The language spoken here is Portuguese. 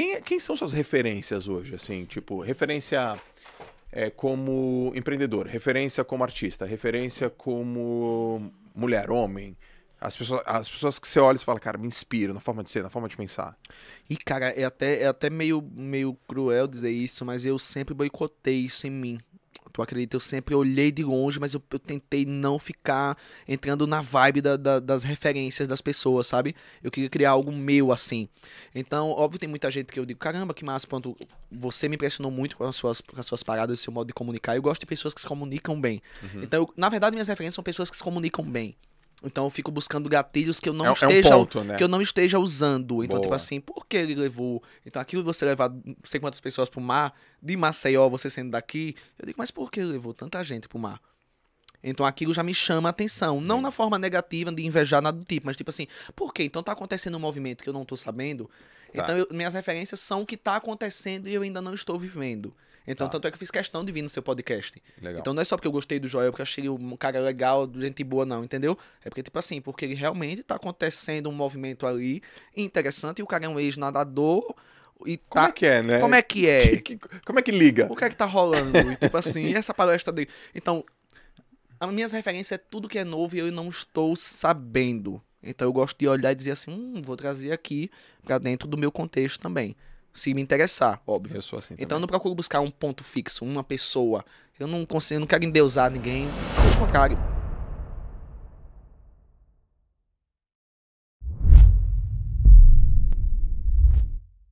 Quem, quem são suas referências hoje, assim? Tipo, referência é, como empreendedor, referência como artista, referência como mulher, homem. As pessoas, as pessoas que você olha e fala, cara, me inspira na forma de ser, na forma de pensar. E, cara, é até, é até meio, meio cruel dizer isso, mas eu sempre boicotei isso em mim. Tu acredita? Eu sempre olhei de longe, mas eu, eu tentei não ficar entrando na vibe da, da, das referências das pessoas, sabe? Eu queria criar algo meu assim. Então, óbvio, tem muita gente que eu digo, caramba, que massa, quanto você me impressionou muito com as suas, com as suas paradas, seu modo de comunicar. Eu gosto de pessoas que se comunicam bem. Uhum. Então, eu, na verdade, minhas referências são pessoas que se comunicam bem. Então eu fico buscando gatilhos que eu não é, esteja é um ponto, né? que eu não esteja usando. Então tipo Boa. tipo assim, por que ele levou? Então aquilo você levar não sei quantas pessoas pro mar de Maceió, você sendo daqui, eu digo, mas por que ele levou tanta gente pro mar? Então aquilo já me chama a atenção. Não é. na forma negativa de invejar, nada do tipo, mas tipo assim, por quê? Então tá acontecendo um movimento que eu não tô sabendo. Tá. Então eu, minhas referências são o que tá acontecendo e eu ainda não estou vivendo. Então, tá. tanto é que eu fiz questão de vir no seu podcast. Legal. Então não é só porque eu gostei do Joel, porque eu achei um cara legal, gente boa, não, entendeu? É porque, tipo assim, porque ele realmente tá acontecendo um movimento ali interessante e o cara é um ex-nadador. E tá... Como é que é, né? Como é que é? Que, que, como é que liga? O que é que tá rolando? E, tipo assim, essa palestra dele. Então, as minhas referências é tudo que é novo e eu não estou sabendo. Então eu gosto de olhar e dizer assim, hum, vou trazer aqui para dentro do meu contexto também. Se me interessar, óbvio. Eu sou assim. Então eu não procuro buscar um ponto fixo, uma pessoa. Eu não consigo, eu não quero endeusar ninguém. Pelo contrário,